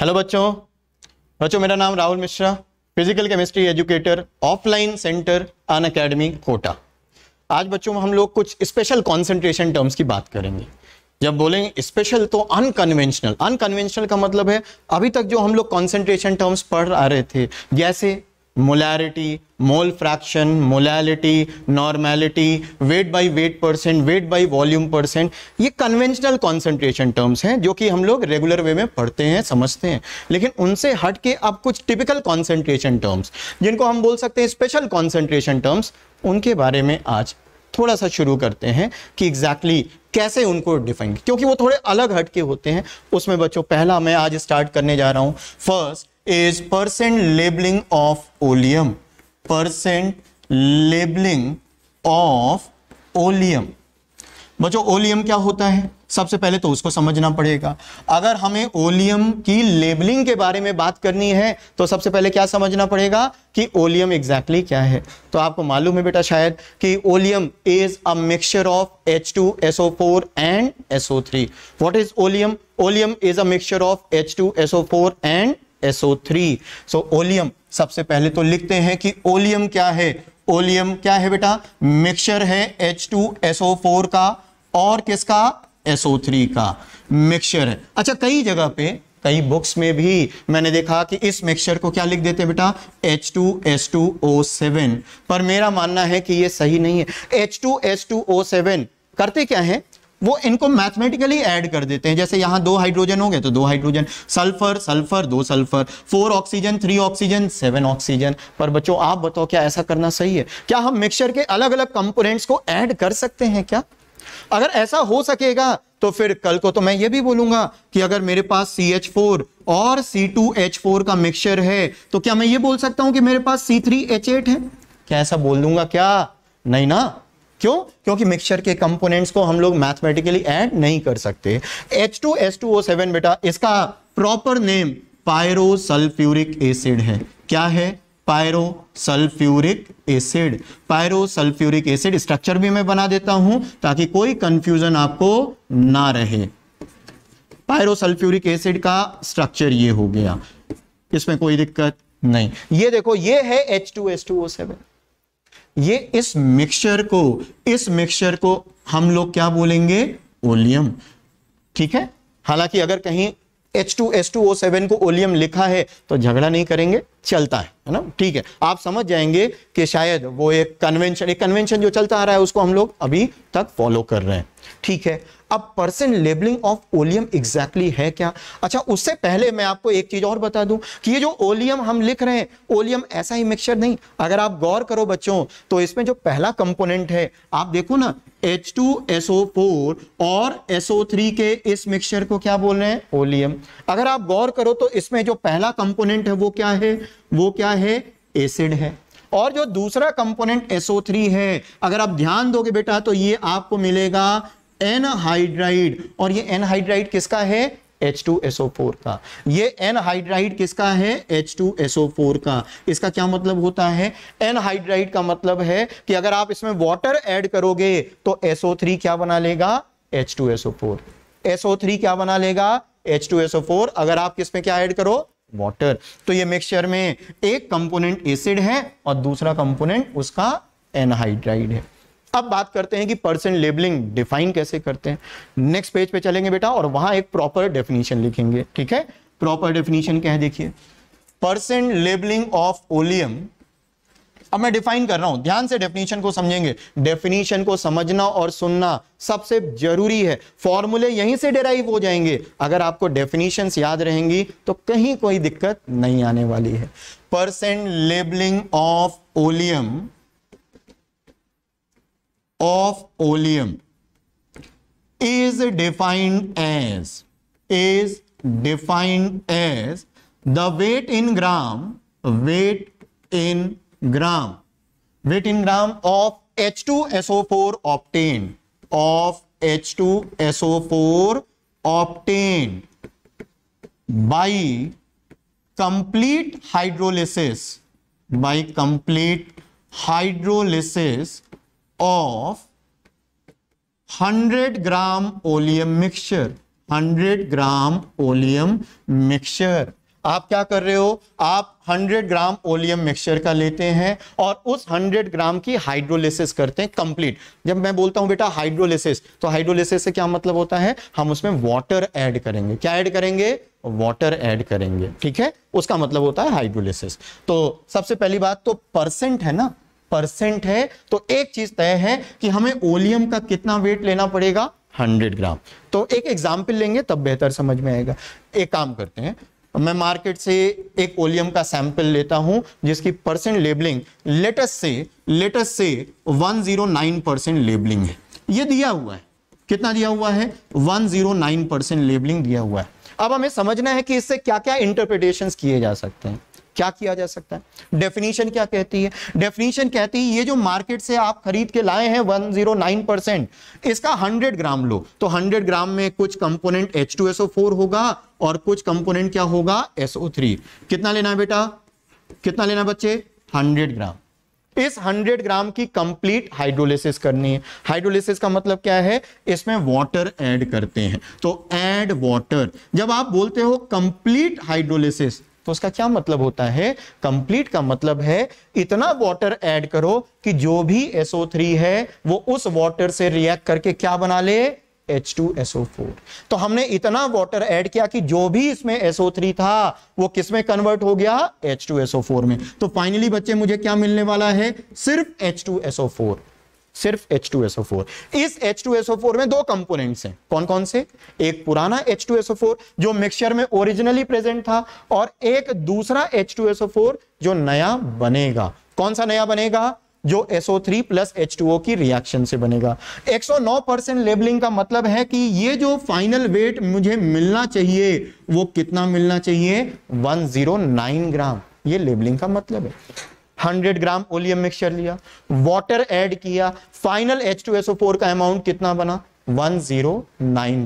hello बच्चों बच्चों मेरा नाम Rahul Mishra physical chemistry educator offline centre Unacademy Kota आज बच्चों हम लोग कुछ स्पेशल कॉन्सेंट्रेशन टर्म्स की बात करेंगे जब बोलेंगे स्पेशल तो अनकन्वेंशनल अनकन्वेंशनल का मतलब है अभी तक जो हम लोग कॉन्सेंट्रेशन टर्म्स पढ़ आ रहे थे जैसे molarity, mole fraction, molality, normality, weight by weight percent, weight by volume percent ये conventional concentration terms हैं जो कि हम लोग regular way में पढ़ते हैं समझते हैं लेकिन उनसे हट के अब कुछ typical concentration terms जिनको हम बोल सकते हैं special concentration terms उनके बारे में आज थोड़ा सा शुरू करते हैं कि एग्जैक्टली exactly कैसे उनको डिफाइन क्योंकि वो थोड़े अलग हटके होते हैं उसमें बच्चों पहला मैं आज स्टार्ट करने जा रहा हूँ first is percent labeling of oleum percent labeling of oleum बच्चों ओलियम क्या होता है सबसे पहले तो उसको समझना पड़ेगा अगर हमें ओलियम की लेबलिंग के बारे में बात करनी है तो सबसे पहले क्या समझना पड़ेगा कि ओलियम एग्जैक्टली exactly क्या है तो आपको मालूम है बेटा शायद कि oleum is a mixture of H two S O four and S O three what is oleum oleum is a mixture of H two S O four and SO3 so so, oleum सबसे पहले तो लिखते हैं कि oleum क्या है oleum क्या है बेटा मिक्सचर है H2SO4 का और किसका SO3 का मिक्सचर है अच्छा कई जगह पे कई बुक्स में भी मैंने देखा कि इस मिक्सचर को क्या लिख देते हैं बेटा H2S2O7 पर मेरा मानना है कि ये सही नहीं है H2S2O7 करते क्या है वो इनको मैथमेटिकली ऐड कर देते हैं जैसे यहाँ दो हाइड्रोजन हो गए तो दो हाइड्रोजन सल्फर सल्फर दो sulphur four oxygen three oxygen seven oxygen पर बच्चों आप बताओ क्या ऐसा करना सही है क्या हम मिक्सचर के अलग अलग कंपोनेंट्स को ऐड कर सकते हैं क्या अगर ऐसा हो सकेगा तो फिर कल को तो मैं ये भी बोलूंगा कि अगर मेरे पास सी एच फोर और सी टू एच फोर का मिक्सचर है तो क्या मैं ये बोल सकता हूं कि मेरे पास सी थ्री एच एट है क्या ऐसा बोल दूंगा क्या नहीं ना क्यों क्योंकि मिक्सचर के कंपोनेंट्स को हम लोग मैथमेटिकली ऐड नहीं कर सकते H two S two O seven बेटा इसका proper name pyro sulphuric acid है क्या है pyro sulphuric acid pyro sulphuric acid structure भी मैं बना देता हूं ताकि कोई कंफ्यूजन आपको ना रहे पायरो सल्फ्यूरिक एसिड का स्ट्रक्चर ये हो गया इसमें कोई दिक्कत नहीं ये देखो ये है H two S two O seven ये इस मिक्सचर को इस मिक्सचर को हम लोग क्या बोलेंगे ओलियम ठीक है हालांकि अगर कहीं H2S2O7 को ओलियम लिखा है तो झगड़ा नहीं करेंगे चलता है है ना ठीक है आप समझ जाएंगे कि शायद वो एक कन्वेंशन एक कन्वेंशन जो चलता आ रहा है उसको हम लोग अभी तक फॉलो कर रहे हैं ठीक है अब percent labelling of oleum exactly है क्या अच्छा उससे पहले मैं आपको एक चीज़ और बता दूं कि ये जो ओलियम हम लिख रहे हैं ओलियम ऐसा ही मिक्सचर नहीं अगर आप गौर करो बच्चों तो इसमें जो पहला कंपोनेंट है आप देखो ना H2SO4 और SO3 के इस मिक्सचर को क्या बोल रहे हैं ओलियम अगर आप गौर करो तो इसमें जो पहला कंपोनेंट है वो क्या है वो क्या है एसिड है और जो दूसरा कंपोनेंट SO3 है अगर आप ध्यान दोगे बेटा तो ये आपको मिलेगा एनहाइड्राइड और ये एनहाइड्राइड किसका है H2SO4 का ये एनहाइड्राइड किसका है H2SO4 का इसका क्या मतलब होता है एनहाइड्राइड का मतलब है कि अगर आप इसमें वाटर ऐड करोगे तो SO3 क्या बना लेगा H2SO4 SO3 क्या बना लेगा H2SO4 अगर आप किसमें क्या ऐड करो वाटर तो ये मिक्सचर में एक कंपोनेंट एसिड है और दूसरा कंपोनेंट उसका एनहाइड्राइड है अब बात करते हैं कि पर्सन लेबलिंग डिफाइन कैसे करते हैं नेक्स्ट पेज पे चलेंगे बेटा और वहां एक प्रॉपर डेफिनेशन लिखेंगे ठीक है प्रॉपर डेफिनेशन क्या है देखिए पर्सन लेबलिंग ऑफ ओलियम अब मैं डिफाइन कर रहा हूं ध्यान से डेफिनेशन को समझेंगे डेफिनेशन को समझना और सुनना सबसे जरूरी है फॉर्मूले यहीं से डेराइव हो जाएंगे अगर आपको डेफिनेशन याद रहेंगी तो कहीं कोई दिक्कत नहीं आने वाली है percent labelling of oleum of oleum is defined as is defined as the weight in gram weight in gram weight in gram of H2SO4 obtained of H2SO4 obtained by complete hydrolysis by complete hydrolysis of 100 gram oleum mixture 100 gram oleum mixture आप क्या कर रहे हो आप 100 gram oleum mixture का लेते हैं और उस 100 ग्राम की हाइड्रोलिसिस करते हैं कंप्लीट जब मैं बोलता हूं बेटा हाइड्रोलिसिस तो हाइड्रोलिसिस से क्या मतलब होता है हम उसमें वाटर ऐड करेंगे क्या ऐड करेंगे वाटर ऐड करेंगे ठीक है उसका मतलब होता है हाइड्रोलिसिस तो सबसे पहली बात तो परसेंट है ना परसेंट है तो एक चीज तय है कि हमें ओलियम का कितना वेट लेना पड़ेगा 100 ग्राम तो एक एग्जाम्पल लेंगे तब बेहतर समझ में आएगा एक काम करते हैं मैं मार्केट से एक ओलियम का सैंपल लेता हूं जिसकी परसेंट लेबलिंग लेटेस्ट से लेटेस्ट से 109 परसेंट लेबलिंग है ये दिया हुआ है कितना दिया हुआ है 109 परसेंट लेबलिंग दिया हुआ है अब हमें समझना है कि इससे क्या क्या इंटरप्रिटेशन किए जा सकते हैं क्या किया जा सकता है डेफिनेशन क्या कहती है डेफिनेशन कहती है ये जो मार्केट से आप खरीद के लाए हैं 109 परसेंट इसका 100 ग्राम लो तो 100 ग्राम में कुछ कंपोनेंट H2SO4 होगा और कुछ कंपोनेंट क्या होगा SO3 कितना लेना है बेटा कितना लेना बच्चे 100 ग्राम इस 100 ग्राम की कंप्लीट हाइड्रोलिसिस करनी है हाइड्रोलिसिस का मतलब क्या है इसमें वाटर ऐड करते हैं तो ऐड वाटर जब आप बोलते हो कंप्लीट हाइड्रोलिसिस तो उसका क्या मतलब होता है कंप्लीट का मतलब है इतना वाटर ऐड करो कि जो भी SO3 है वो उस वाटर से रिएक्ट करके क्या बना ले H2SO4 तो हमने इतना वाटर ऐड किया कि जो भी इसमें SO3 था वो किस में कन्वर्ट हो गया H2SO4 में तो फाइनली बच्चे मुझे क्या मिलने वाला है सिर्फ H2SO4 सिर्फ H2SO4 इस H2SO4 में दो कंपोनेंट्स हैं कौन कौन से एक पुराना H2SO4 जो मिक्सचर में ओरिजिनली प्रेजेंट था और एक दूसरा H2SO4 जो नया बनेगा कौन सा नया बनेगा जो SO3 प्लस H2O की रिएक्शन से बनेगा 109 परसेंट लेबलिंग का मतलब है कि ये जो फाइनल वेट मुझे मिलना चाहिए वो कितना मिलना चाहिए 109 ग्राम ये लेबलिंग का मतलब है 100 ग्राम ओलियम मिक्सचर लिया वाटर ऐड किया फाइनल H2SO4 का अमाउंट कितना बना 109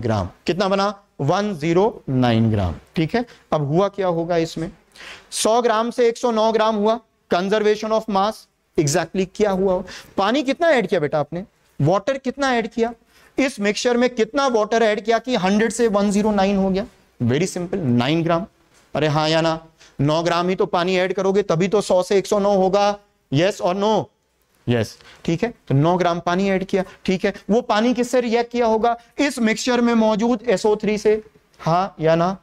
ग्राम कितना बना 109 ग्राम ठीक है अब हुआ क्या होगा इसमें 100 ग्राम से 109 ग्राम हुआ कंजर्वेशन ऑफ मास एग्जैक्टली क्या हुआ पानी कितना ऐड किया बेटा आपने वाटर कितना ऐड किया इस मिक्सचर में कितना वाटर ऐड किया कि 100 से 109 हो गया वेरी सिंपल 9 ग्राम अरे हाँ या ना नौ ग्राम ही तो पानी ऐड करोगे तभी तो सौ से एक सौ नौ होगा यस और नो यस ठीक है तो नौ ग्राम पानी ऐड किया ठीक है वो पानी किससे रिएक्ट किया होगा इस मिक्सचर में मौजूद SO3 से हाँ या ना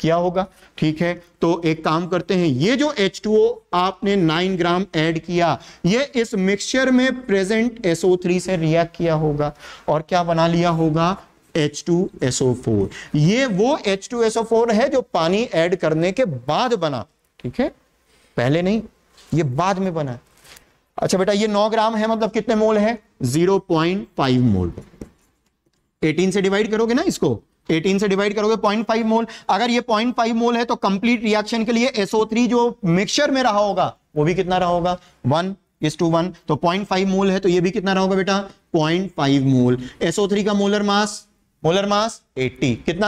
किया होगा ठीक है तो एक काम करते हैं ये जो H2O आपने नाइन ग्राम ऐड किया ये इस मिक्सचर में प्रेजेंट SO3 से रिएक्ट किया होगा और क्या बना लिया होगा H2SO4 ये वो H2SO4 है जो पानी ऐड करने के बाद बना ठीक है पहले नहीं ये बाद में बना अच्छा बेटा ये 9 ग्राम है मतलब कितने मोल है 0.5 मोल 18 से डिवाइड करोगे ना इसको 18 से डिवाइड करोगे 0.5 मोल अगर ये 0.5 मोल है तो कंप्लीट रिएक्शन के लिए SO3 जो मिक्सचर में रहा होगा वो भी कितना रहा होगा वन इस टू वन तो 0.5 मोल है तो ये भी कितना रहा होगा बेटा 0.5 मोल SO3 का मोलर मास मोलर मास 80 कितना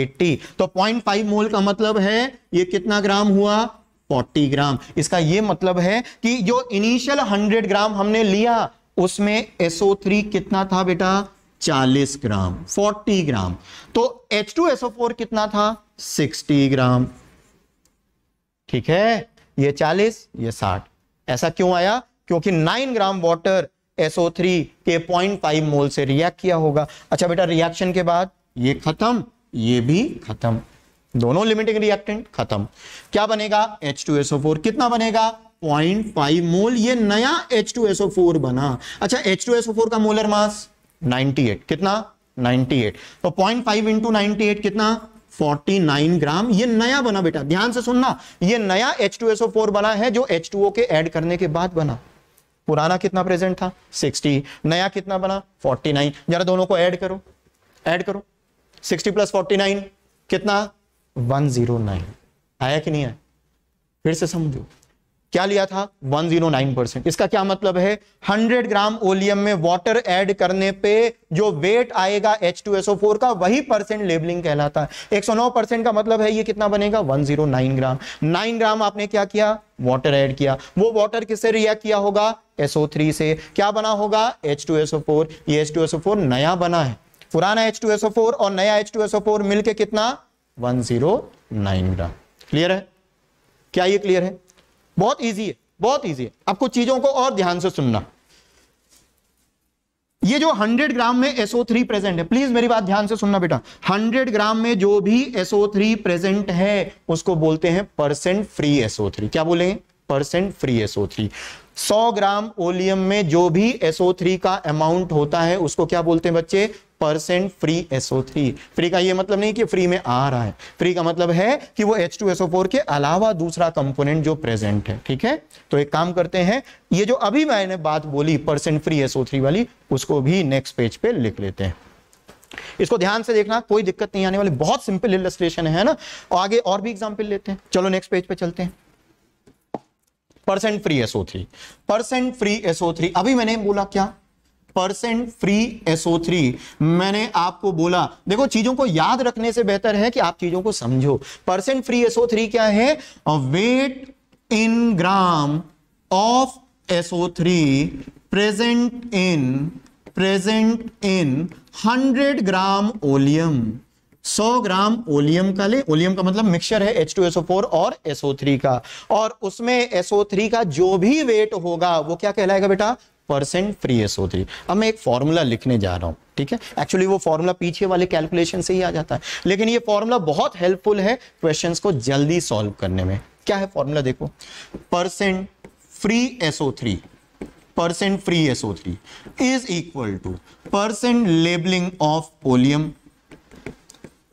80 तो 0.5 मोल का मतलब है ये कितना ग्राम हुआ 40 ग्राम इसका ये मतलब है कि जो इनिशियल 100 ग्राम हमने लिया उसमें SO3 कितना था बेटा 40 ग्राम 40 ग्राम तो H2SO4 कितना था 60 ग्राम ठीक है ये 40 ये 60 ऐसा क्यों आया क्योंकि 9 ग्राम वाटर SO3 के 0.5 मोल से रिएक्ट किया होगा अच्छा बेटा रिएक्शन के बाद ये खत्म ये भी खत्म दोनों लिमिटिंग रिएक्टेंट खत्म क्या बनेगा H2SO4 कितना बनेगा 0.5 मोल ये नया H2SO4 बना अच्छा H2SO4 का मोलर मास 98 कितना 98 तो 0.5 इंटू नाइनटी कितना 49 ग्राम ये नया बना बेटा ध्यान से सुनना ये नया H2SO4 बना है जो H2O के ऐड करने के बाद बना पुराना कितना प्रेजेंट था 60 नया कितना बना 49 जरा दोनों को ऐड करो ऐड करो 60 प्लस 49 कितना 109 आया कि नहीं आया फिर से समझो क्या लिया था 109 परसेंट इसका क्या मतलब है 100 ग्राम ओलियम में वाटर ऐड करने पे जो वेट आएगा H2SO4 का वही परसेंट लेबलिंग कहलाता है 109 परसेंट का मतलब है ये कितना बनेगा 109 ग्राम 9 ग्राम आपने क्या किया वाटर ऐड किया वो वाटर किससे रिएक्ट किया होगा SO3 से क्या बना होगा H2SO4 ये H2SO4 नया बना है पुराना H2SO4 और नया H2SO4 मिलके कितना 109 ग्राम क्लियर है क्या ये क्लियर है बहुत इजी है बहुत इजी है आपको चीजों को और ध्यान से सुनना ये जो 100 ग्राम में SO3 प्रेजेंट है प्लीज मेरी बात ध्यान से सुनना बेटा 100 ग्राम में जो भी SO3 प्रेजेंट है उसको बोलते हैं परसेंट फ्री SO3 क्या बोलेंगे percent free SO3 100 gram oleum में जो भी SO3 का अमाउंट होता है उसको क्या बोलते हैं बच्चे परसेंट फ्री SO3 फ्री का ये मतलब नहीं कि फ्री में आ रहा है फ्री का मतलब है कि वो H2SO4 के अलावा दूसरा कंपोनेंट जो प्रेजेंट है ठीक है तो एक काम करते हैं ये जो अभी मैंने बात बोली परसेंट फ्री थ्री वाली उसको भी नेक्स्ट पेज पे लिख लेते हैं इसको ध्यान से देखना कोई दिक्कत नहीं आने वाली बहुत सिंपल इलस्ट्रेशन है ना आगे और भी एग्जाम्पल लेते हैं चलो नेक्स्ट पेज पे चलते हैं percent free SO three percent free SO three अभी मैंने बोला क्या परसेंट फ्री एसओ थ्री मैंने आपको बोला देखो चीजों को याद रखने से बेहतर है कि आप चीजों को समझो परसेंट फ्री एसओ थ्री क्या है weight in gram of SO three present in present in hundred gram oleum 100 gram oleum का ले ओलियम का मतलब मिक्सचर है H2SO4 और SO3 का और उसमें SO3 का जो भी वेट होगा वो क्या कहलाएगा बेटा परसेंट फ्री SO3 अब मैं एक फॉर्मूला लिखने जा रहा हूं ठीक है एक्चुअली वो फॉर्मूला पीछे वाले कैलकुलेशन से ही आ जाता है लेकिन ये फॉर्मूला बहुत हेल्पफुल है क्वेश्चन को जल्दी सॉल्व करने में क्या है फॉर्मूला देखो percent free three percent free SO3 is equal to percent labelling of oleum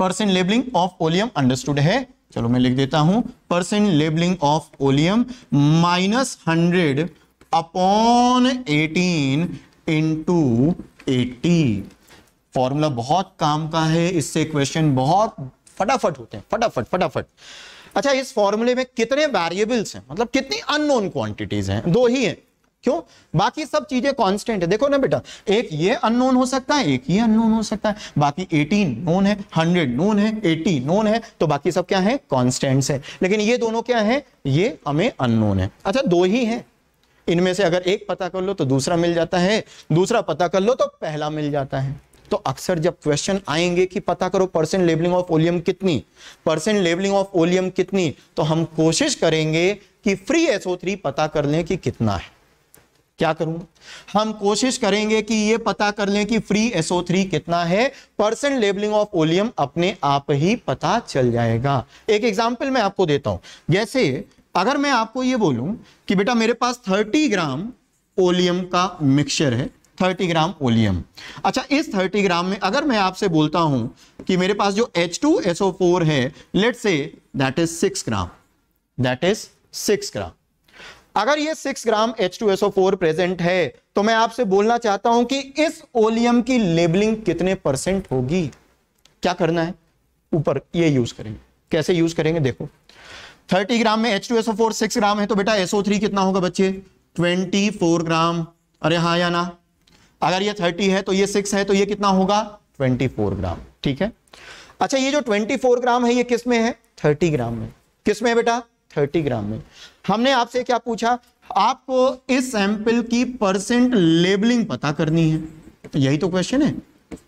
percent labelling of oleum understood है चलो मैं लिख देता हूं percent labelling of oleum minus hundred upon eighteen into eighty formula बहुत काम का है इससे क्वेश्चन बहुत फटाफट होते हैं फटाफट फटाफट अच्छा इस फॉर्मूले में कितने वेरिएबल्स हैं मतलब कितनी अननोन क्वांटिटीज हैं दो ही हैं क्यों बाकी सब चीजें कांस्टेंट है देखो ना बेटा एक ये अननोन हो सकता है एक ये अननोन हो सकता है बाकी 18 नोन है 100 नोन है 80 नोन है तो बाकी सब क्या है कांस्टेंट्स है लेकिन ये दोनों क्या है ये हमें अननोन है अच्छा दो ही है इनमें से अगर एक पता कर लो तो दूसरा मिल जाता है दूसरा पता कर लो तो पहला मिल जाता है तो अक्सर जब क्वेश्चन आएंगे कि पता करो परसेंट लेबलिंग ऑफ ओलियम कितनी परसेंट लेबलिंग ऑफ ओलियम कितनी तो हम कोशिश करेंगे कि फ्री एसओ थ्री पता कर लें कि कितना है क्या करूंगा हम कोशिश करेंगे कि ये पता कर लें कि फ्री SO3 कितना है परसेंट लेबलिंग ऑफ ओलियम अपने आप ही पता चल जाएगा एक एग्जांपल मैं आपको देता हूं जैसे अगर मैं आपको ये बोलूं कि बेटा मेरे पास 30 ग्राम ओलियम का मिक्सचर है 30 ग्राम ओलियम अच्छा इस 30 ग्राम में अगर मैं आपसे बोलता हूं कि मेरे पास जो फोर है let's say that is six gram that is six gram अगर ये six gram H two SO four present है तो मैं आपसे बोलना चाहता हूं कि इस ओलियम की लेबलिंग कितने परसेंट होगी क्या करना है ऊपर ये यूज करेंगे कैसे यूज करेंगे देखो 30 ग्राम में H two SO four six gram है तो बेटा एसओ थ्री कितना होगा बच्चे 24 ग्राम अरे हाँ या ना अगर ये 30 है तो ये 6 है तो ये कितना होगा 24 ग्राम ठीक है अच्छा ये जो 24 ग्राम है ये किस में है 30 ग्राम में किसमें है बेटा 30 ग्राम में हमने आपसे क्या पूछा आपको इस सैंपल की परसेंट लेबलिंग पता करनी है यही तो क्वेश्चन है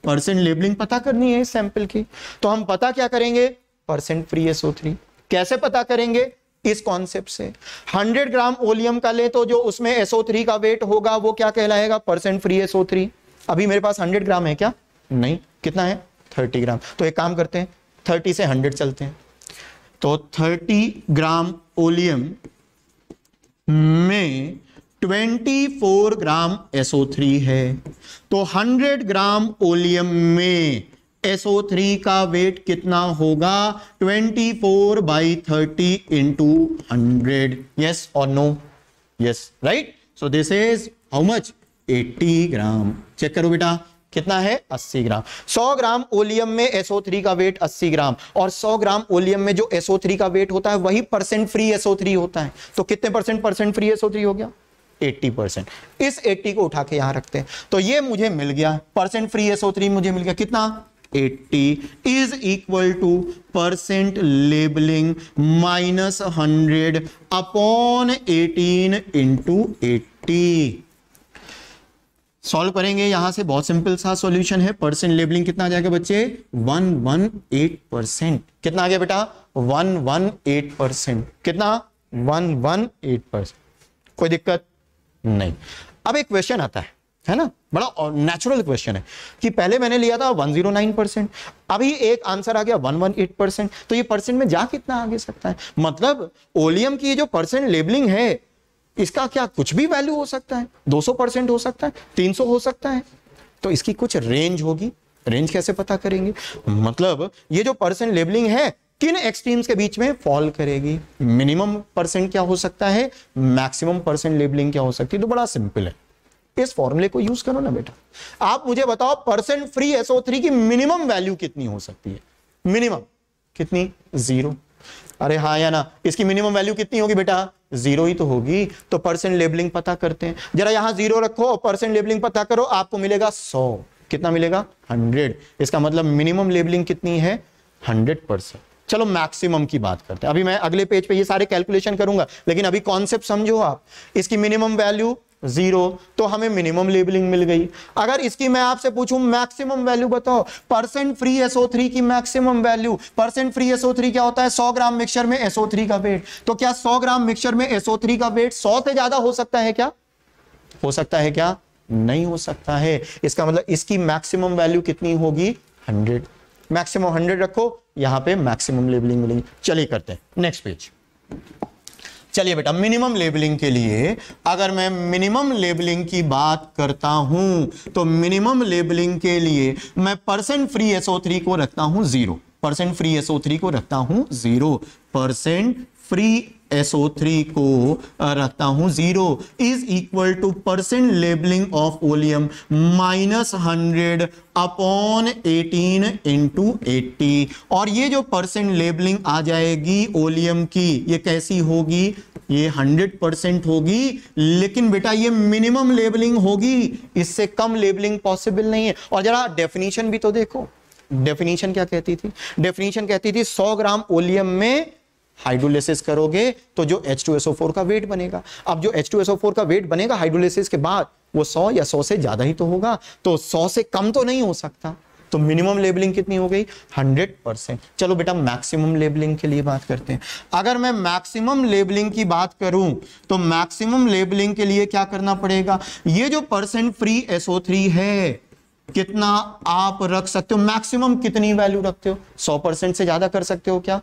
परसेंट लेबलिंग पता करनी है इस सैंपल की तो हम पता क्या करेंगे परसेंट फ्री एसओ थ्री कैसे पता करेंगे इस कॉन्सेप्ट से 100 ग्राम ओलियम का ले तो जो उसमें एसओ थ्री का वेट होगा वो क्या कहलाएगा परसेंट फ्री एसओ थ्री अभी मेरे पास 100 ग्राम है क्या नहीं कितना है 30 ग्राम तो एक काम करते हैं 30 से 100 चलते हैं तो 30 ग्राम ओलियम में 24 ग्राम SO3 है तो 100 ग्राम ओलियम में SO3 का वेट कितना होगा 24 four by thirty into hundred yes और no yes right so this is how much 80 gram check करो बेटा कितना है 80 ग्राम 100 ग्राम ओलियम में SO3 का वेट 80 ग्राम और 100 ग्राम ओलियम में जो SO3 का वेट होता है वही परसेंट फ्री SO3 होता है तो कितने परसेंट परसेंट फ्री SO3 हो गया 80 परसेंट इस 80 को उठा के यहां रखते हैं तो ये मुझे मिल गया परसेंट फ्री SO3 मुझे मिल गया कितना 80 is equal to percent labelling minus hundred upon eighteen into 80 solve करेंगे यहां से बहुत सिंपल सा सॉल्यूशन है परसेंट लेबलिंग कितना आ जाएगा बच्चे वन वन एट परसेंट कितना आ गया बेटा वन वन एट परसेंट कितना वन वन एट परसेंट कोई दिक्कत नहीं अब एक क्वेश्चन आता है है ना बड़ा नेचुरल क्वेश्चन है कि पहले मैंने लिया था 109 परसेंट अभी एक आंसर आ गया 118 परसेंट तो ये परसेंट में जा कितना आगे सकता है मतलब ओलियम की जो परसेंट लेबलिंग है इसका क्या कुछ भी वैल्यू हो सकता है 200 परसेंट हो सकता है 300 हो सकता है तो इसकी कुछ रेंज होगी रेंज कैसे पता करेंगे मतलब ये जो परसेंट लेबलिंग है किन एक्सट्रीम्स के बीच में फॉल करेगी मिनिमम परसेंट क्या हो सकता है मैक्सिमम परसेंट लेबलिंग क्या हो सकती है तो बड़ा सिंपल है इस फॉर्मूले को यूज करो ना बेटा आप मुझे बताओ परसेंट फ्री एसओ थ्री की मिनिमम वैल्यू कितनी हो सकती है मिनिमम कितनी जीरो अरे हाँ या ना इसकी मिनिमम वैल्यू कितनी होगी बेटा जीरो ही तो होगी तो परसेंट लेबलिंग पता करते हैं जरा यहां जीरो रखो परसेंट लेबलिंग पता करो आपको मिलेगा सौ कितना मिलेगा हंड्रेड इसका मतलब मिनिमम लेबलिंग कितनी है हंड्रेड परसेंट चलो मैक्सिमम की बात करते हैं अभी मैं अगले पेज पे ये सारे कैलकुलेशन करूंगा लेकिन अभी कॉन्सेप्ट समझो आप इसकी मिनिमम वैल्यू जीरो तो हमें मिनिमम लेबलिंग मिल गई अगर इसकी मैं आपसे पूछूं मैक्सिमम वैल्यू बताओ परसेंट फ्री एसओ थ्री की maximum value percent free SO three क्या होता है सौ ग्राम मिक्सर में एसओ थ्री का वेट तो क्या सौ ग्राम मिक्सर में एसओ थ्री का वेट सौ से ज्यादा हो सकता है क्या हो सकता है क्या नहीं हो सकता है इसका मतलब इसकी मैक्सिमम वैल्यू कितनी होगी हंड्रेड मैक्सिमम हंड्रेड रखो यहां पे मैक्सिमम लेबलिंग मिलेगी चलिए करते हैं नेक्स्ट पेज चलिए बेटा मिनिमम लेबलिंग के लिए अगर मैं मिनिमम लेबलिंग की बात करता हूं तो मिनिमम लेबलिंग के लिए मैं परसेंट फ्री एसओ थ्री को रखता हूं zero percent free SO three को रखता हूं जीरो परसेंट फ्री SO3 को रखता हूं zero is equal to percent labelling of oleum minus hundred upon eighteen into eighty और ये जो परसेंट लेबलिंग आ जाएगी ओलियम की ये कैसी होगी ये 100 परसेंट होगी लेकिन बेटा ये मिनिमम लेबलिंग होगी इससे कम लेबलिंग पॉसिबल नहीं है और जरा डेफिनेशन भी तो देखो डेफिनेशन क्या कहती थी डेफिनेशन कहती थी 100 ग्राम ओलियम में हाइड्रोलिसिस करोगे तो जो H2SO4 का वेट बनेगा अब जो H2SO4 का वेट बनेगा हाइड्रोलिसिस के बाद वो 100 या 100 से ज्यादा ही तो होगा तो 100 से कम तो नहीं हो सकता तो मिनिमम लेबलिंग कितनी हो गई 100 परसेंट चलो बेटा मैक्सिमम लेबलिंग के लिए बात करते हैं अगर मैं मैक्सिमम लेबलिंग की बात करूं तो मैक्सिमम लेबलिंग के लिए क्या करना पड़ेगा ये जो परसेंट फ्री एसओ है कितना आप रख सकते हो मैक्सिमम कितनी वैल्यू रखते हो 100 परसेंट से ज्यादा कर सकते हो क्या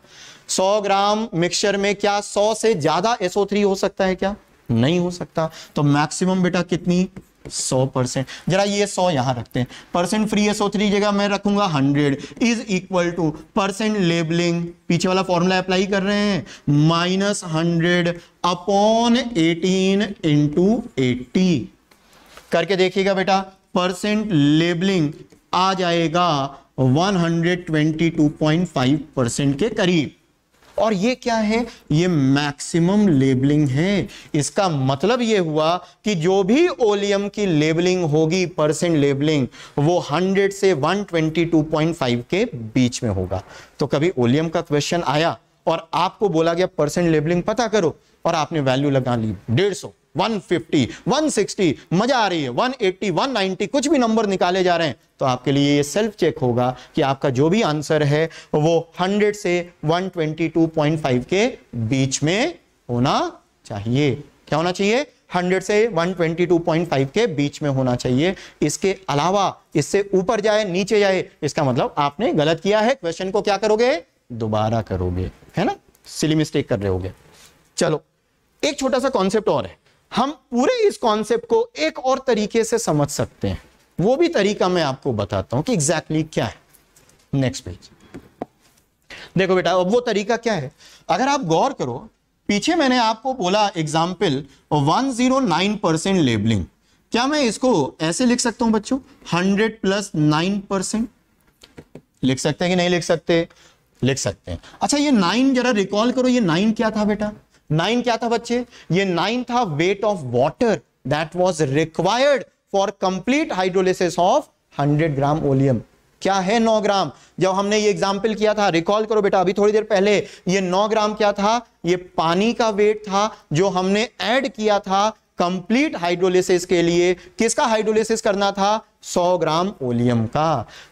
100 ग्राम मिक्सचर में क्या 100 से ज्यादा SO3 हो सकता है क्या नहीं हो सकता तो मैक्सिमम बेटा कितनी 100 परसेंट जरा ये 100 यहां रखते हैं परसेंट फ्री एसओ थ्री जगह मैं रखूंगा 100 is equal to percent labelling पीछे वाला फॉर्मूला अप्लाई कर रहे हैं minus hundred upon eighteen into eighty करके देखिएगा बेटा परसेंट लेबलिंग आ जाएगा 122.5 परसेंट के करीब और ये क्या है ये मैक्सिमम लेबलिंग है इसका मतलब ये हुआ कि जो भी ओलियम की लेबलिंग होगी परसेंट लेबलिंग वो 100 से 122.5 के बीच में होगा तो कभी ओलियम का क्वेश्चन आया और आपको बोला गया परसेंट लेबलिंग पता करो और आपने वैल्यू लगा ली डेढ़ सौ 150, 160, मजा आ रही है 180, 190 कुछ भी नंबर निकाले जा रहे हैं तो आपके लिए ये सेल्फ चेक होगा कि आपका जो भी आंसर है वो 100 से 122.5 के बीच में होना चाहिए क्या होना चाहिए 100 से 122.5 के बीच में होना चाहिए इसके अलावा इससे ऊपर जाए नीचे जाए इसका मतलब आपने गलत किया है क्वेश्चन को क्या करोगे दोबारा करोगे है ना सिली मिस्टेक कर रहे हो चलो एक छोटा सा कॉन्सेप्ट और है हम पूरे इस कॉन्सेप्ट को एक और तरीके से समझ सकते हैं वो भी तरीका मैं आपको बताता हूं कि एग्जैक्टली exactly क्या है नेक्स्ट पेज देखो बेटा अब वो तरीका क्या है अगर आप गौर करो पीछे मैंने आपको बोला एग्जाम्पल 109 परसेंट लेबलिंग क्या मैं इसको ऐसे लिख सकता हूं बच्चों 100 प्लस 9 परसेंट लिख सकते हैं कि नहीं लिख सकते लिख सकते हैं अच्छा ये नाइन जरा रिकॉल करो ये नाइन क्या था बेटा नाइन क्या था बच्चे ये नाइन था weight of water that was required for complete hydrolysis of hundred gram oleum क्या है 9 ग्राम जब हमने ये एग्जाम्पल किया था रिकॉल करो बेटा अभी थोड़ी देर पहले ये 9 ग्राम क्या था ये पानी का वेट था जो हमने ऐड किया था कंप्लीट हाइड्रोलिसिस के लिए किसका हाइड्रोलिसिस करना था 100 ग्राम ओलियम का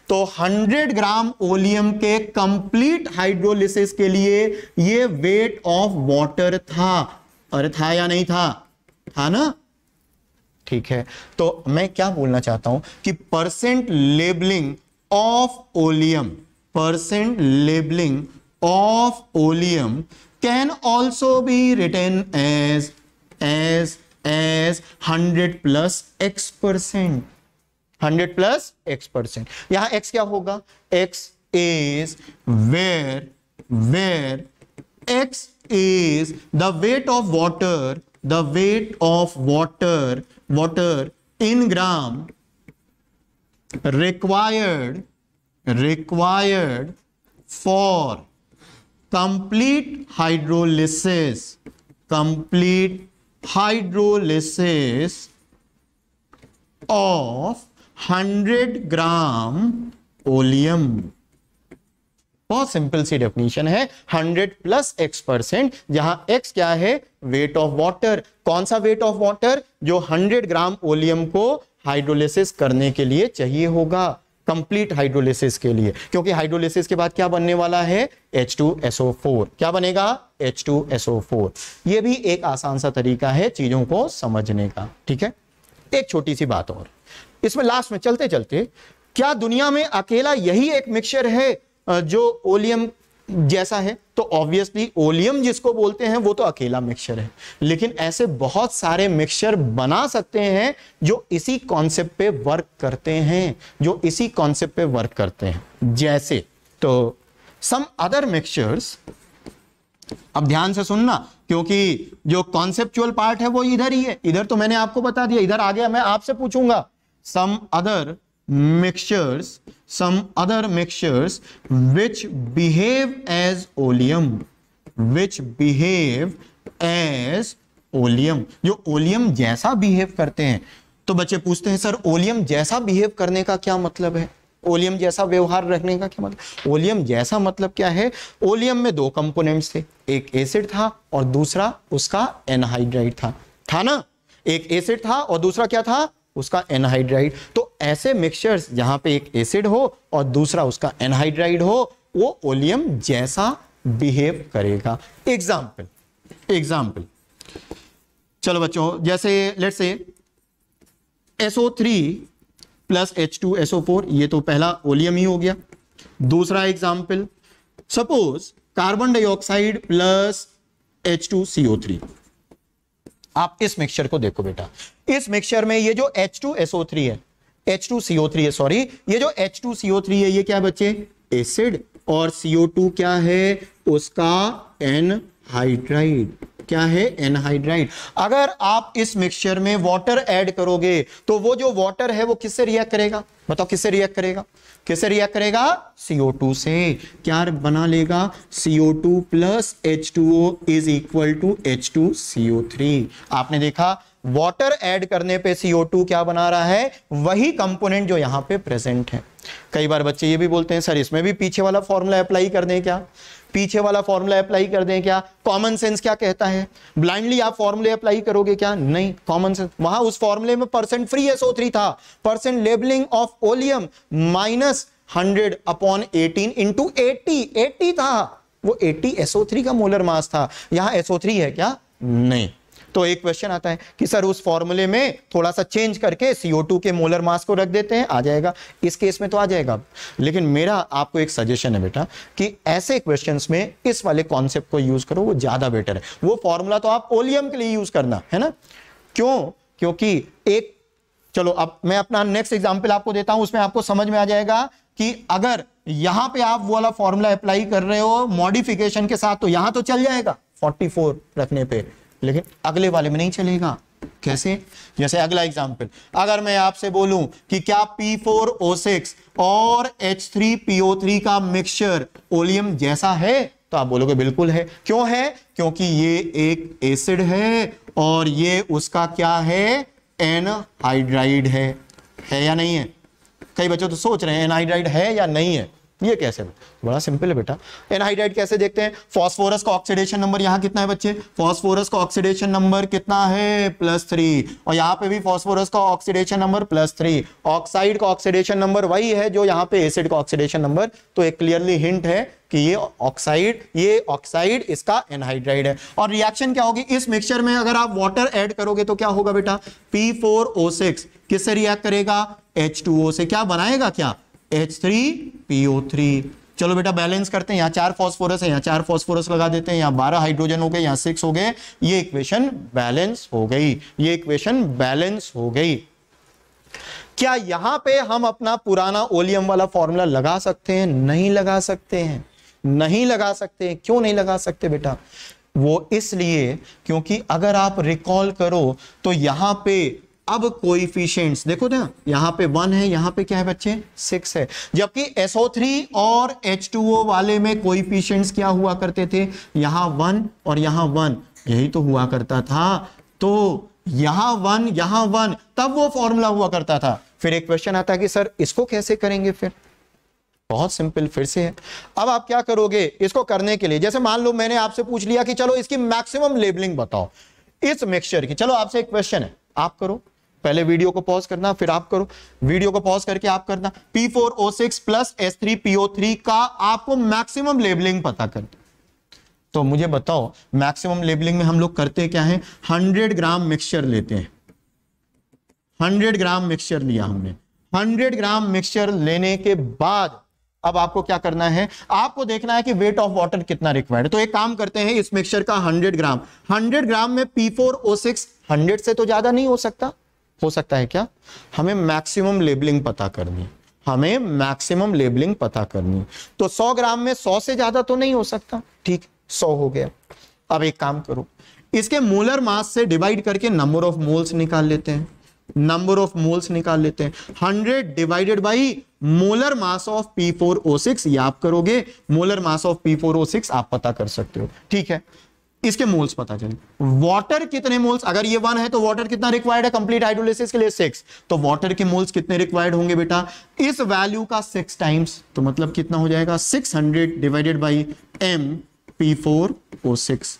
तो 100 ग्राम ओलियम के कंप्लीट हाइड्रोलिसिस के लिए ये वेट ऑफ वाटर था अरे था या नहीं था था ना ठीक है तो मैं क्या बोलना चाहता हूं कि percent labelling of oleum percent labelling of oleum can also be written as as as 100 plus x percent 100 plus x percent यहाँ x क्या होगा x is where where x is the weight of water the weight of water water in gram required required for complete hydrolysis complete hydrolysis of 100 gram oleum बहुत simple सी definition है 100 plus X percent जहां X क्या है wait of water कौन सा wait of water जो 100 gram oleum को हाइड्रोलिसिस करने के लिए चाहिए होगा कंप्लीट हाइड्रोलिसिस के लिए क्योंकि हाइड्रोलिसिस के बाद क्या बनने वाला है H2SO4 क्या बनेगा H2SO4 ये भी एक आसान सा तरीका है चीजों को समझने का ठीक है एक छोटी सी बात और इसमें लास्ट में चलते चलते क्या दुनिया में अकेला यही एक मिक्सचर है जो ओलियम जैसा है तो ऑब्वियसली ओलियम जिसको बोलते हैं वो तो अकेला मिक्सचर है लेकिन ऐसे बहुत सारे मिक्सचर बना सकते हैं जो इसी कॉन्सेप्ट पे वर्क करते हैं जो इसी कॉन्सेप्ट पे वर्क करते हैं जैसे तो सम अदर मिक्सचर्स अब ध्यान से सुनना क्योंकि जो कॉन्सेप्चुअल पार्ट है वो इधर ही है इधर तो मैंने आपको बता दिया इधर आ गया मैं आपसे पूछूंगा some other mixtures some other mixtures which behave as oleum which behave as oleum जो oleum जैसा behave करते हैं तो बच्चे पूछते हैं सर ओलियम जैसा बिहेव करने का क्या मतलब है ओलियम जैसा व्यवहार रखने का क्या मतलब ओलियम जैसा मतलब क्या है ओलियम में दो कंपोनेंट्स थे एक एसिड था और दूसरा उसका एनहाइड्राइड था था ना एक एसिड था और दूसरा क्या था उसका एनहाइड्राइड तो ऐसे मिक्सचर्स जहां पे एक एसिड हो और दूसरा उसका एनहाइड्राइड हो वो ओलियम जैसा बिहेव करेगा एग्जाम्पल एग्जाम्पल चलो बच्चों जैसे let's say SO three plus H two SO four ये तो पहला ओलियम ही हो गया दूसरा example suppose carbon dioxide plus H two CO three आप इस मिक्सचर को देखो बेटा इस मिक्सचर में ये जो H2SO3 है H2CO3 है सॉरी ये जो H2CO3 है ये क्या बच्चे एसिड और CO2 क्या है उसका एनहाइड्राइड क्या है एनहाइड्राइड अगर आप इस मिक्सचर में वाटर ऐड करोगे तो वो जो वाटर है वो किससे रिएक्ट करेगा बताओ किससे रिएक्ट करेगा किससे रिएक्ट करेगा CO2 से क्या बना लेगा CO2 two plus H two is equal to H two आपने देखा वाटर ऐड करने पे CO2 क्या बना रहा है वही कंपोनेंट जो यहां पे प्रेजेंट है कई बार बच्चे ये भी बोलते हैं सर इसमें भी पीछे वाला फॉर्मूला अप्लाई कर दें क्या पीछे वाला फॉर्मूला अप्लाई कर दें क्या कॉमन सेंस क्या कहता है ब्लाइंडली आप फॉर्मूले अप्लाई करोगे क्या नहीं कॉमन सेंस वहां उस फॉर्मूले में परसेंट फ्री एसओ थ्री था percent labelling of oleum minus hundred upon eighteen into eighty eighty था वो एटी एसओ थ्री का मोलर मास था यहां एसओ थ्री है क्या नहीं तो एक क्वेश्चन आता है कि सर उस फॉर्मूले में थोड़ा सा चेंज करके CO2 के मोलर मास को रख देते हैं आ जाएगा इस केस में तो आ जाएगा लेकिन मेरा आपको एक सजेशन है बेटा कि ऐसे क्वेश्चन में इस वाले कॉन्सेप्ट को यूज करो वो ज्यादा बेटर है वो फॉर्मूला तो आप ओलियम के लिए यूज करना है ना क्यों क्योंकि एक चलो अब मैं अपना नेक्स्ट एग्जाम्पल आपको देता हूं उसमें आपको समझ में आ जाएगा कि अगर यहां पे आप वो वाला फॉर्मूला अप्लाई कर रहे हो मॉडिफिकेशन के साथ तो यहां तो चल जाएगा 44 रखने पे लेकिन अगले वाले में नहीं चलेगा कैसे जैसे अगला एग्जाम्पल अगर मैं आपसे बोलूं कि क्या सिक्स और थ्री का मिक्सचर ओलियम जैसा है तो आप बोलोगे बिल्कुल है क्यों है क्योंकि ये एक एसिड है और ये उसका क्या है एनहाइड्राइड है है या नहीं है कई बच्चों तो सोच रहे हैं एनहाइड्राइड है या नहीं है ये कैसे बड़ा सिंपल है बेटा एनहाइड्राइड कैसे देखते हैं फॉस्फोरस का ऑक्सीडेशन नंबर यहाँ कितना है बच्चे फॉस्फोरस का ऑक्सीडेशन नंबर कितना है प्लस थ्री और यहाँ पे भी फॉस्फोरस का oxidation number plus three oxide का ऑक्सीडेशन नंबर वही है जो यहाँ पे एसिड का ऑक्सीडेशन नंबर तो एक क्लियरली हिंट है कि ये ऑक्साइड ये ऑक्साइड इसका एनहाइड्राइड है और रिएक्शन क्या होगी इस मिक्सचर में अगर आप वॉटर एड करोगे तो क्या होगा बेटा P4O6 किससे रिएक्ट करेगा H2O से क्या बनाएगा क्या एच थ्री पीओ थ्री चलो बेटा बैलेंस करते हैं यहाँ चार फॉस्फोरस है यहाँ चार फॉस्फोरस लगा देते हैं यहाँ बारह हाइड्रोजन हो गए यहाँ सिक्स हो गए ये इक्वेशन बैलेंस हो गई ये इक्वेशन बैलेंस हो गई क्या यहां पे हम अपना पुराना ओलियम वाला फॉर्मूला लगा सकते हैं नहीं लगा सकते हैं नहीं लगा सकते हैं क्यों नहीं लगा सकते बेटा वो इसलिए क्योंकि अगर आप रिकॉल करो तो यहां पे अब कोइफिशियंट्स देखो ना यहाँ पे वन है यहाँ पे क्या है बच्चे सिक्स है जबकि SO3 और H2O वाले में कोइफिशियंट्स क्या हुआ करते थे यहाँ वन और यहाँ वन यही तो हुआ करता था तो यहाँ वन यहाँ वन तब वो फॉर्मूला हुआ करता था फिर एक क्वेश्चन आता है कि सर इसको कैसे करेंगे फिर बहुत सिंपल फिर से है अब आप क्या करोगे इसको करने के लिए जैसे मान लो मैंने आपसे पूछ लिया कि चलो इसकी मैक्सिमम लेबलिंग बताओ इस मिक्सचर की चलो आपसे एक क्वेश्चन है आप करो पहले वीडियो को पॉज करना फिर आप करो वीडियो को पॉज करके आप करना सिक्स प्लस थ्री का आपको मैक्सिमम लेबलिंग पता कर तो मुझे बताओ मैक्सिमम लेबलिंग में हम लोग करते क्या है 100 ग्राम मिक्सचर लेते हैं 100 ग्राम मिक्सचर लिया हमने 100 ग्राम मिक्सचर लेने के बाद अब आपको क्या करना है आपको देखना है कि वेट ऑफ वाटर कितना रिक्वायर्ड तो एक काम करते हैं इस मिक्सचर का 100 ग्राम 100 ग्राम में P4O6 100 से तो ज्यादा नहीं हो सकता हो सकता है क्या हमें मैक्सिमम लेबलिंग पता करनी हमें मैक्सिमम लेबलिंग पता करनी तो 100 ग्राम में 100 से ज्यादा तो नहीं हो सकता ठीक 100 हो गया अब एक काम करो इसके मोलर मास से डिवाइड करके नंबर ऑफ मोल्स निकाल लेते हैं नंबर ऑफ मोल्स निकाल लेते हैं hundred divided by molar mass of P four O six आप करोगे molar mass of P four O six आप पता कर सकते हो ठीक है इसके मोल्स पता चले वाटर कितने मोल्स अगर ये वन है तो वाटर कितना रिक्वायर्ड है कंप्लीट हाइड्रोलिसिस के लिए सिक्स तो वाटर के मोल्स कितने रिक्वायर्ड होंगे बेटा इस वैल्यू का सिक्स टाइम्स तो मतलब कितना हो जाएगा six hundred divided by M P four O six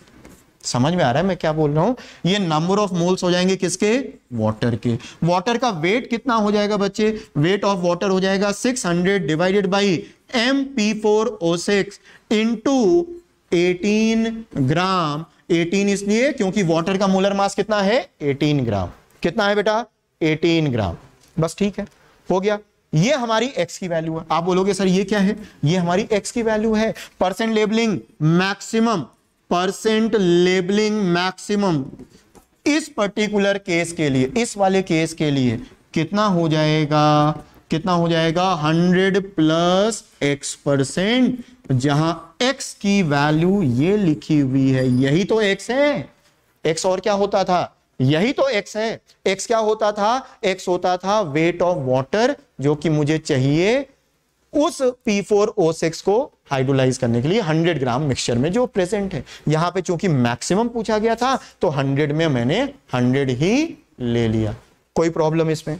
समझ में आ रहा है मैं क्या बोल रहा हूं ये नंबर ऑफ मोल्स हो जाएंगे किसके वाटर के वाटर का वेट कितना हो जाएगा बच्चे वेट ऑफ वाटर हो जाएगा 600 divided by M P four O six into 18 gram 18 इसलिए क्योंकि वाटर का मोलर मास कितना है 18 ग्राम कितना है बेटा 18 ग्राम बस ठीक है हो गया ये हमारी x की वैल्यू है आप बोलोगे सर ये क्या है ये हमारी x की वैल्यू है percent labelling maximum percent labelling maximum इस पर्टिकुलर केस के लिए इस वाले केस के लिए कितना हो जाएगा कितना हो जाएगा 100 प्लस x परसेंट जहां एक्स की वैल्यू ये लिखी हुई है यही तो एक्स है एक्स और क्या होता था यही तो एक्स है एक्स क्या होता था एक्स होता था वेट ऑफ वाटर जो कि मुझे चाहिए उस P4O6 को हाइड्रोलाइज करने के लिए 100 ग्राम मिक्सचर में जो प्रेजेंट है यहां पे चूंकि मैक्सिमम पूछा गया था तो 100 में मैंने 100 ही ले लिया कोई प्रॉब्लम इसमें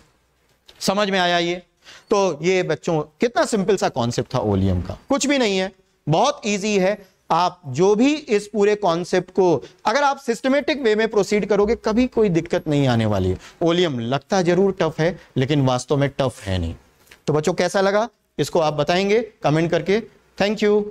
समझ में आया ये तो ये बच्चों कितना सिंपल सा कॉन्सेप्ट था ओलियम का कुछ भी नहीं है बहुत ईजी है आप जो भी इस पूरे कॉन्सेप्ट को अगर आप सिस्टमेटिक वे में प्रोसीड करोगे कभी कोई दिक्कत नहीं आने वाली है ओलियम लगता जरूर टफ है लेकिन वास्तव में टफ है नहीं तो बच्चों कैसा लगा इसको आप बताएंगे कमेंट करके थैंक यू